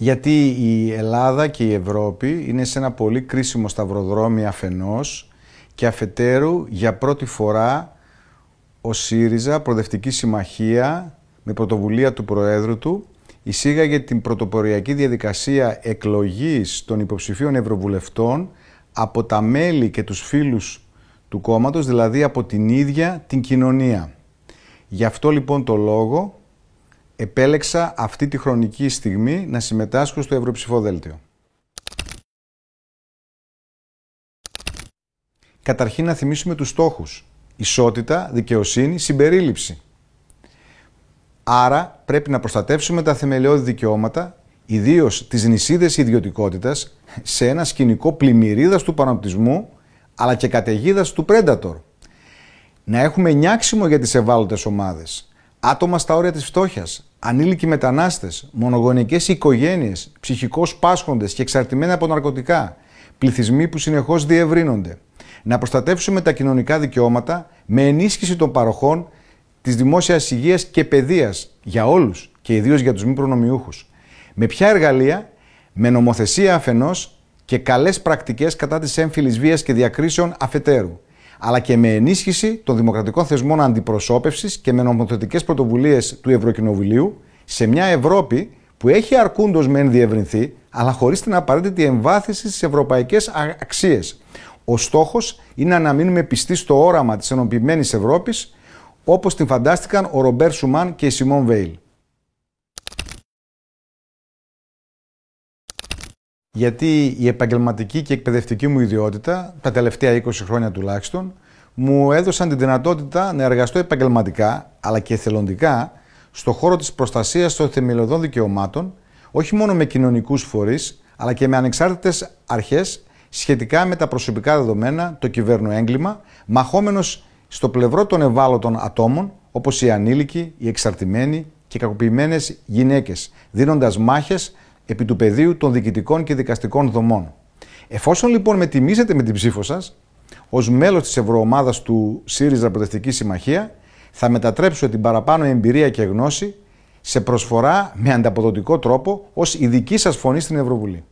Γιατί η Ελλάδα και η Ευρώπη είναι σε ένα πολύ κρίσιμο σταυροδρόμι αφενός και αφετέρου για πρώτη φορά ο ΣΥΡΙΖΑ, Προδευτική Συμμαχία, με πρωτοβουλία του Προέδρου του, εισήγαγε την πρωτοποριακή διαδικασία εκλογής των υποψηφίων ευρωβουλευτών από τα μέλη και τους φίλους του κόμματος, δηλαδή από την ίδια την κοινωνία. Γι' αυτό λοιπόν το λόγο επέλεξα αυτή τη χρονική στιγμή να συμμετάσχω στο Ευρωψηφοδέλτιο. Καταρχήν να θυμίσουμε τους στόχους. Ισότητα, δικαιοσύνη, συμπερίληψη. Άρα πρέπει να προστατεύσουμε τα θεμελιώδη δικαιώματα, ιδίως τις νησίδες ιδιωτικότητας, σε ένα σκηνικό πλημμυρίδας του πανοπτισμού, αλλά και καταιγίδας του πρέντατορ. Να έχουμε νιάξιμο για τις ευάλωτες ομάδες, άτομα στα όρια της φτώχειας, ανήλικοι μετανάστες, μονογονικές οικογένειες, ψυχικώς πάσχοντες και εξαρτημένοι από ναρκωτικά, πληθυσμοί που συνεχώς διευρύνονται. Να προστατεύσουμε τα κοινωνικά δικαιώματα με ενίσχυση των παροχών της δημόσιας υγείας και παιδείας για όλους και ιδίως για τους μη προνομιούχους. Με ποια εργαλεία, με νομοθεσία αφενός και καλές πρακτικές κατά της έμφυλης βίας και διακρίσεων αφετέρου αλλά και με ενίσχυση των δημοκρατικών θεσμών αντιπροσώπευσης και με νομοθετικές πρωτοβουλίες του Ευρωκοινοβουλίου σε μια Ευρώπη που έχει αρκούντος μεν διευρυνθεί, αλλά χωρίς την απαραίτητη εμβάθυνση στις ευρωπαϊκές αξίες. Ο στόχος είναι να μείνουμε πιστοί στο όραμα της ενωπημένης Ευρώπης, όπως την φαντάστηκαν ο Ρομπέρ Σουμάν και η Σιμών Βέιλ. γιατί η επαγγελματική και εκπαιδευτική μου ιδιότητα, τα τελευταία 20 χρόνια τουλάχιστον, μου έδωσαν την δυνατότητα να εργαστώ επαγγελματικά αλλά και εθελοντικά στον χώρο της προστασίας των θεμελιωδών δικαιωμάτων, όχι μόνο με κοινωνικούς φορείς, αλλά και με ανεξάρτητες αρχές σχετικά με τα προσωπικά δεδομένα, το κυβέρνο έγκλημα, μαχόμενος στο πλευρό των ευάλωτων ατόμων, όπως οι ανήλικοι, οι εξαρτημένοι και οι γυναίκες, δίνοντας επί του πεδίου των διοικητικών και δικαστικών δομών. Εφόσον λοιπόν με τιμήσετε με την ψήφο σας, ως μέλος της Ευρωομάδας του ΣΥΡΙΖΑ Προτευτική Συμμαχία, θα μετατρέψω την παραπάνω εμπειρία και γνώση σε προσφορά με ανταποδοτικό τρόπο ως ειδική σας φωνή στην Ευρωβουλή.